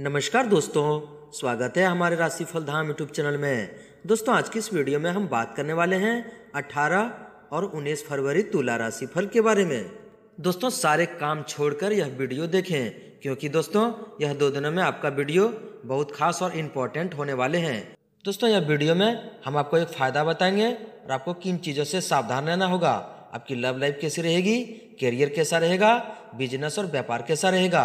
नमस्कार दोस्तों स्वागत है हमारे राशिफल धाम यूट्यूब चैनल में दोस्तों आज की इस वीडियो में हम बात करने वाले हैं 18 और 19 फरवरी तुला राशिफल के बारे में दोस्तों सारे काम छोड़कर यह वीडियो देखें क्योंकि दोस्तों यह दो दिनों में आपका वीडियो बहुत खास और इम्पोर्टेंट होने वाले हैं दोस्तों यह वीडियो में हम आपको एक फ़ायदा बताएंगे और आपको किन चीज़ों से सावधान रहना होगा आपकी लव लाइफ कैसी रहेगी करियर कैसा रहेगा बिजनेस और व्यापार कैसा रहेगा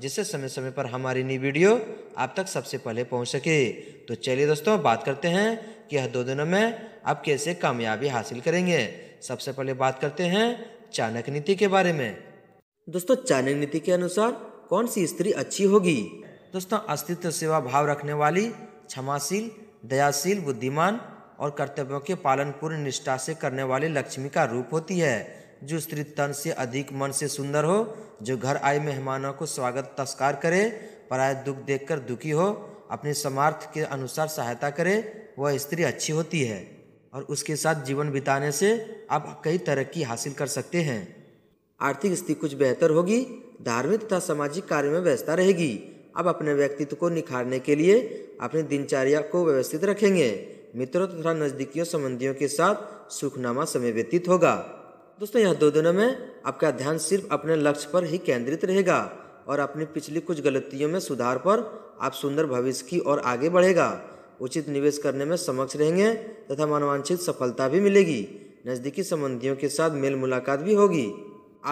जिससे समय समय पर हमारी नई वीडियो आप तक सबसे पहले पहुंच सके तो चलिए दोस्तों बात करते हैं कि यह दो दिनों में आप कैसे कामयाबी हासिल करेंगे सबसे पहले बात करते हैं चाणक्य नीति के बारे में दोस्तों चाणक्य नीति के अनुसार कौन सी स्त्री अच्छी होगी दोस्तों अस्तित्व सेवा भाव रखने वाली क्षमाशील दयाशील बुद्धिमान और कर्तव्यों के पालन पूर्ण निष्ठा से करने वाली लक्ष्मी का रूप होती है जो स्त्री तन से अधिक मन से सुंदर हो जो घर आए मेहमानों को स्वागत तस्कार करे पराय दुख देखकर दुखी हो अपने समर्थ के अनुसार सहायता करे वह स्त्री अच्छी होती है और उसके साथ जीवन बिताने से आप कई तरक्की हासिल कर सकते हैं आर्थिक स्थिति कुछ बेहतर होगी धार्मिक तथा सामाजिक कार्य में व्यस्तता रहेगी अब अपने व्यक्तित्व को निखारने के लिए अपनी दिनचर्या को व्यवस्थित रखेंगे मित्रों तथा नज़दीकियों संबंधियों के साथ सुखनामा समय व्यतीत होगा दोस्तों यह दो दिनों में आपका ध्यान सिर्फ अपने लक्ष्य पर ही केंद्रित रहेगा और अपनी पिछली कुछ गलतियों में सुधार पर आप सुंदर भविष्य की ओर आगे बढ़ेगा उचित निवेश करने में समक्ष रहेंगे तथा मनोवांचित सफलता भी मिलेगी नज़दीकी संबंधियों के साथ मेल मुलाकात भी होगी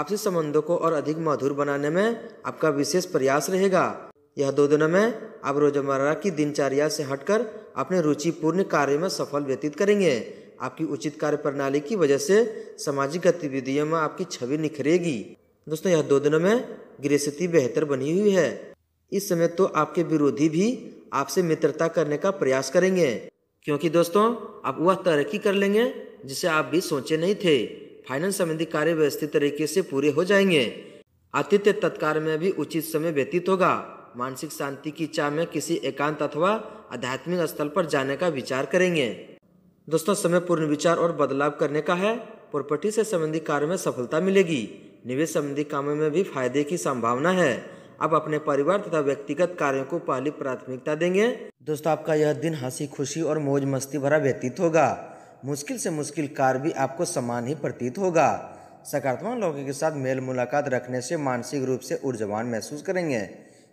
आपसी संबंधों को और अधिक मधुर बनाने में आपका विशेष प्रयास रहेगा यह दो दिनों में आप रोजमर्रा की दिनचर्या से हटकर अपने रुचिपूर्ण कार्य में सफल व्यतीत करेंगे आपकी उचित कार्य प्रणाली की वजह से सामाजिक गतिविधियों में आपकी छवि निखरेगी दोस्तों यह दो दिनों में गृहस्थिति बेहतर बनी हुई है इस समय तो आपके विरोधी भी आपसे मित्रता करने का प्रयास करेंगे क्योंकि दोस्तों आप वह तरक्की कर लेंगे जिसे आप भी सोचे नहीं थे फाइनेंस संबंधी कार्य व्यवस्थित तरीके से पूरे हो जाएंगे आतिथ्य तत्काल में भी उचित समय व्यतीत होगा मानसिक शांति की चाह में किसी एकांत अथवा आध्यात्मिक स्थल पर जाने का विचार करेंगे दोस्तों समय पूर्ण विचार और बदलाव करने का है प्रॉपर्टी से संबंधित कार्य में सफलता मिलेगी निवेश संबंधी कामों में भी फायदे की संभावना है आप अपने परिवार तथा व्यक्तिगत कार्यों को पहली प्राथमिकता देंगे दोस्तों आपका यह दिन हंसी खुशी और मौज मस्ती भरा व्यतीत होगा मुश्किल से मुश्किल कार्य भी आपको समान ही प्रतीत होगा सकारात्मक लोगों के साथ मेल मुलाकात रखने से मानसिक रूप से ऊर्जावान महसूस करेंगे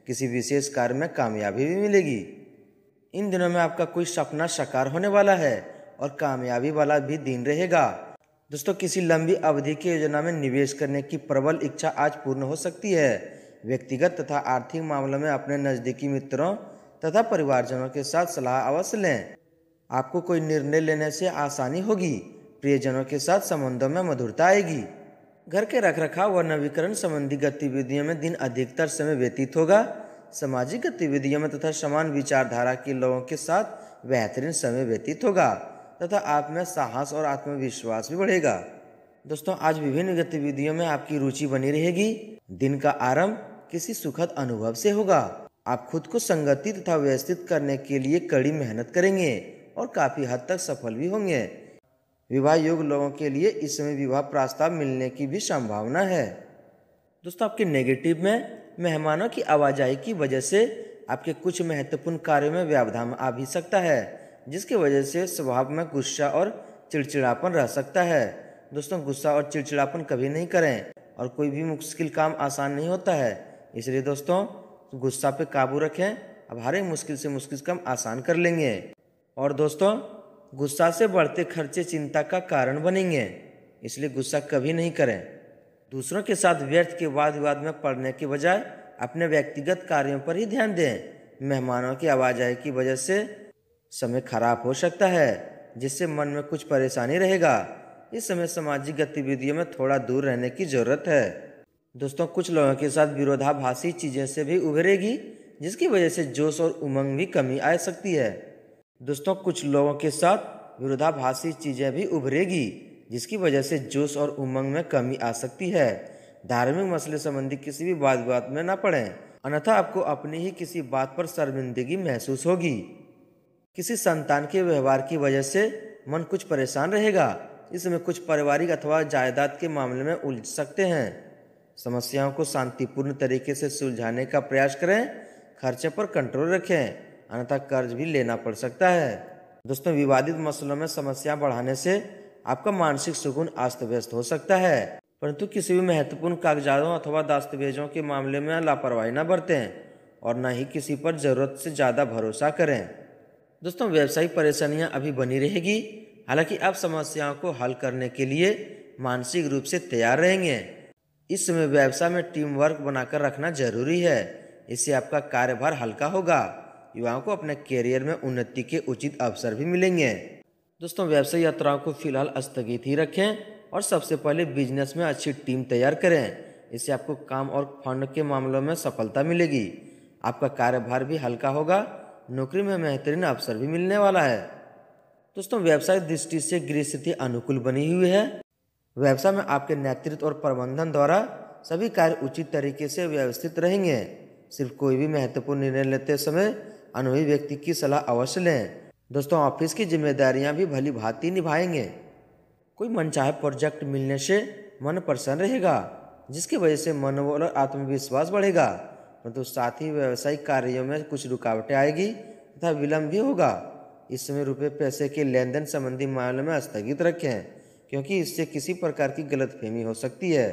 किसी विशेष कार्य में कामयाबी भी मिलेगी इन दिनों में आपका कोई सपना साकार होने वाला है और कामयाबी वाला भी दिन रहेगा दोस्तों किसी लंबी अवधि की योजना में निवेश करने की प्रबल इच्छा आज पूर्ण हो सकती है व्यक्तिगत तथा आर्थिक मामलों में अपने नज़दीकी मित्रों तथा परिवारजनों के साथ सलाह अवश्य लें आपको कोई निर्णय लेने से आसानी होगी प्रियजनों के साथ संबंधों में मधुरता आएगी घर के रख रखाव व नवीकरण संबंधी गतिविधियों में दिन अधिकतर समय व्यतीत होगा सामाजिक गतिविधियों में तथा समान विचारधारा के लोगों के साथ बेहतरीन समय व्यतीत होगा तथा आप में साहस और आत्मविश्वास भी बढ़ेगा दोस्तों आज विभिन्न गतिविधियों में आपकी रुचि बनी रहेगी दिन का आरंभ किसी सुखद अनुभव से होगा आप खुद को संगति तथा व्यवस्थित करने के लिए कड़ी मेहनत करेंगे और काफी हद तक सफल भी होंगे विवाह योग लोगों के लिए इस समय विवाह प्रस्ताव मिलने की भी संभावना है दोस्तों आपके नेगेटिव में मेहमानों की आवाजाही की वजह से आपके कुछ महत्वपूर्ण कार्यों में व्यवधान आ भी सकता है जिसकी वजह से स्वभाव में गुस्सा और चिड़चिड़ापन रह सकता है दोस्तों गुस्सा और चिड़चिड़ापन कभी नहीं करें और कोई भी मुश्किल काम आसान नहीं होता है इसलिए दोस्तों गुस्सा पे काबू रखें अब हर एक मुश्किल से मुश्किल काम आसान कर लेंगे और दोस्तों गुस्सा से बढ़ते खर्चे चिंता का कारण बनेंगे इसलिए गुस्सा कभी नहीं करें दूसरों के साथ व्यर्थ के वाद विवाद में पड़ने के बजाय अपने व्यक्तिगत कार्यों पर ही ध्यान दें मेहमानों की आवाजाही की वजह से समय खराब हो सकता है जिससे मन में कुछ परेशानी रहेगा इस समय सामाजिक गतिविधियों में थोड़ा दूर रहने की ज़रूरत है दोस्तों कुछ लोगों के साथ विरोधाभासी चीज़ें से भी उभरेगी जिसकी वजह से जोश और उमंग भी कमी आ सकती है दोस्तों कुछ लोगों के साथ विरोधाभासी चीज़ें भी उभरेगी जिसकी वजह से जोश और उमंग में कमी आ सकती है धार्मिक मसले संबंधी किसी भी बात बात में ना पड़े अन्यथा आपको अपनी ही किसी बात पर शर्मिंदगी महसूस होगी किसी संतान के व्यवहार की वजह से मन कुछ परेशान रहेगा इसमें कुछ पारिवारिक अथवा जायदाद के मामले में उलझ सकते हैं समस्याओं को शांतिपूर्ण तरीके से सुलझाने का प्रयास करें खर्चे पर कंट्रोल रखें अन्यथा कर्ज भी लेना पड़ सकता है दोस्तों विवादित मसलों में समस्या बढ़ाने से आपका मानसिक सुकून अस्त व्यस्त हो सकता है परंतु किसी भी महत्वपूर्ण कागजातों अथवा दस्तावेजों के मामले में लापरवाही न बरतें और न ही किसी पर ज़रूरत से ज़्यादा भरोसा करें दोस्तों व्यावसायिक परेशानियां अभी बनी रहेगी हालांकि आप समस्याओं को हल करने के लिए मानसिक रूप से तैयार रहेंगे इस समय व्यवसाय में टीम वर्क बनाकर रखना जरूरी है इससे आपका कार्यभार हल्का होगा युवाओं को अपने कैरियर में उन्नति के उचित अवसर भी मिलेंगे दोस्तों व्यवसाय यात्राओं को फिलहाल स्थगित ही रखें और सबसे पहले बिजनेस में अच्छी टीम तैयार करें इससे आपको काम और फंड के मामलों में सफलता मिलेगी आपका कार्यभार भी हल्का होगा नौकरी में बेहतरीन अवसर भी मिलने वाला है दोस्तों व्यवसाय दृष्टि से गृह स्थिति अनुकूल बनी हुई है व्यवसाय में आपके नेतृत्व और प्रबंधन द्वारा सभी कार्य उचित तरीके से व्यवस्थित रहेंगे सिर्फ कोई भी महत्वपूर्ण निर्णय लेते समय अनुभवी व्यक्ति की सलाह अवश्य लें दोस्तों ऑफिस की जिम्मेदारियां भी भली भांति निभाएंगे कोई मनचाहे प्रोजेक्ट मिलने से मन प्रसन्न रहेगा जिसकी वजह से मनोबल और आत्मविश्वास बढ़ेगा परंतु साथ ही व्यावसायिक कार्यों में कुछ रुकावटें आएगी तथा विलंब भी होगा इस समय रुपये पैसे के लेन देन संबंधी मामले में स्थगित रखें क्योंकि इससे किसी प्रकार की गलतफहमी हो सकती है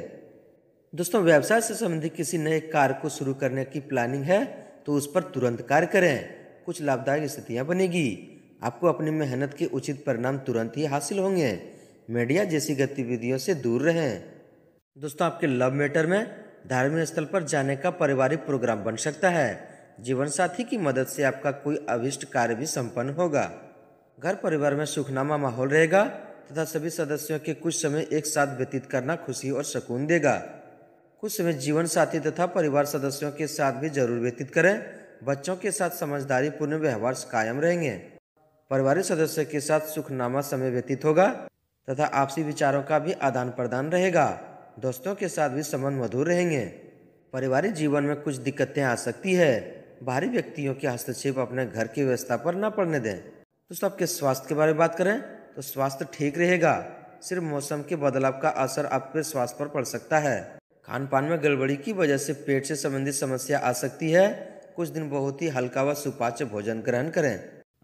दोस्तों व्यवसाय से संबंधित किसी नए कार्य को शुरू करने की प्लानिंग है तो उस पर तुरंत कार्य करें कुछ लाभदायक स्थितियाँ बनेगी आपको अपनी मेहनत के उचित परिणाम तुरंत ही हासिल होंगे मीडिया जैसी गतिविधियों से दूर रहें दोस्तों आपके लव मैटर में धार्मिक स्थल पर जाने का पारिवारिक प्रोग्राम बन सकता है जीवन साथी की मदद से आपका कोई अभिष्ट कार्य भी संपन्न होगा घर परिवार में सुखनामा माहौल रहेगा तथा सभी सदस्यों के कुछ समय एक साथ व्यतीत करना खुशी और सुकून देगा कुछ समय जीवन साथी तथा परिवार सदस्यों के साथ भी जरूर व्यतीत करें बच्चों के साथ समझदारी पूर्ण व्यवहार कायम रहेंगे पारिवारिक सदस्य के साथ सुखनामा समय व्यतीत होगा तथा आपसी विचारों का भी आदान प्रदान रहेगा दोस्तों के साथ भी संबंध मधुर रहेंगे पारिवारिक जीवन में कुछ दिक्कतें आ सकती है बाहरी व्यक्तियों के हस्तक्षेप अपने घर की व्यवस्था पर ना पड़ने दें दोस्तों आपके स्वास्थ्य के बारे में बात करें तो स्वास्थ्य ठीक रहेगा सिर्फ मौसम के बदलाव का असर आपके स्वास्थ्य पर पड़ सकता है खान पान में गड़बड़ी की वजह से पेट से संबंधित समस्या आ सकती है कुछ दिन बहुत ही हल्का व सुपाच्य भोजन ग्रहण करें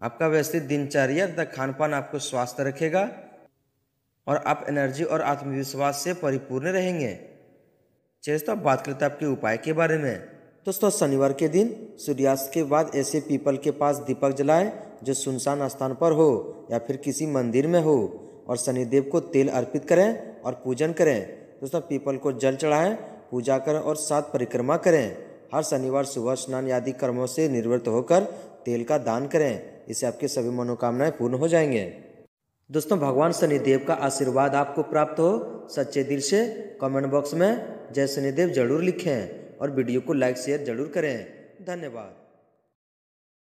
आपका व्यवस्थित दिनचर्या तथा खान पान आपको स्वास्थ्य रखेगा और आप एनर्जी और आत्मविश्वास से परिपूर्ण रहेंगे चेस्टा तो बात करते हैं आपके उपाय के बारे में दोस्तों शनिवार के दिन सूर्यास्त के बाद ऐसे पीपल के पास दीपक जलाएं जो सुनसान स्थान पर हो या फिर किसी मंदिर में हो और शनिदेव को तेल अर्पित करें और पूजन करें दोस्तों पीपल को जल चढ़ाएं पूजा करें और सात परिक्रमा करें हर शनिवार सुबह स्नान आदि कर्मों से निर्वृत्त होकर तेल का दान करें इससे आपकी सभी मनोकामनाएं पूर्ण हो जाएंगे दोस्तों भगवान शनिदेव का आशीर्वाद आपको प्राप्त हो सच्चे दिल से कमेंट बॉक्स में जय शनिदेव जरूर लिखें और वीडियो को लाइक शेयर जरूर करें धन्यवाद